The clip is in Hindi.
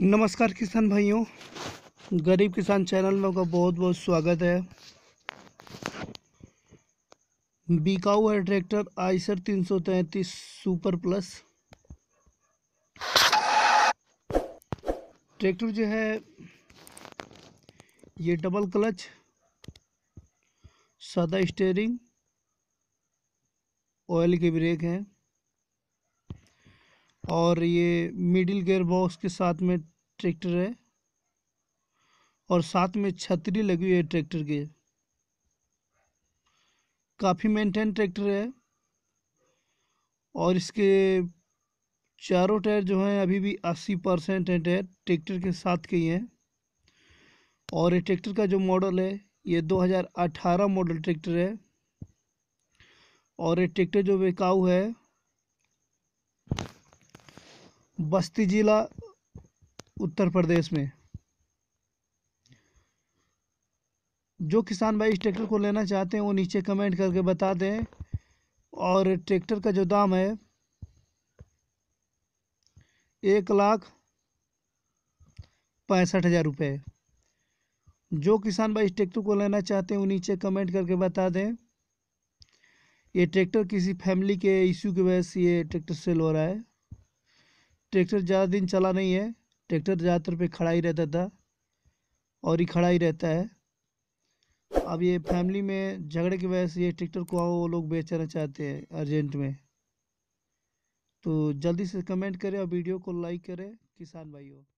नमस्कार किसान भाइयों गरीब किसान चैनल में का बहुत बहुत स्वागत है बिकाऊ है ट्रैक्टर आइसर तीन सौ तैतीस सुपर प्लस ट्रैक्टर जो है ये डबल क्लच सादा स्टेयरिंग ऑयल के ब्रेक हैं और ये मिडिल गेयर बॉक्स के साथ में ट्रैक्टर है और साथ में छतरी लगी हुई है ट्रैक्टर के काफ़ी मेंटेन ट्रैक्टर है और इसके चारों टायर जो हैं अभी भी अस्सी परसेंट है टायर ट्रैक्टर के साथ के ही हैं और ये ट्रैक्टर का जो मॉडल है ये 2018 मॉडल ट्रैक्टर है और ये ट्रैक्टर जो बेकाऊ है बस्ती ज़िला उत्तर प्रदेश में जो किसान भाई इस ट्रैक्टर को लेना चाहते हैं वो नीचे कमेंट करके बता दें और ट्रैक्टर का जो दाम है एक लाख पैंसठ हज़ार रुपये जो किसान भाई इस ट्रैक्टर को लेना चाहते हैं वो नीचे कमेंट करके बता दें ये ट्रैक्टर किसी फैमिली के इश्यू की वजह से ये ट्रैक्टर सेल हो रहा है ट्रैक्टर ज़्यादा दिन चला नहीं है ट्रैक्टर ज़्यादातर पे खड़ा ही रहता था और ही खड़ा ही रहता है अब ये फैमिली में झगड़े की वजह से ये ट्रैक्टर को वो लोग बेचना चाहते हैं अर्जेंट में तो जल्दी से कमेंट करें और वीडियो को लाइक करें किसान भाइयों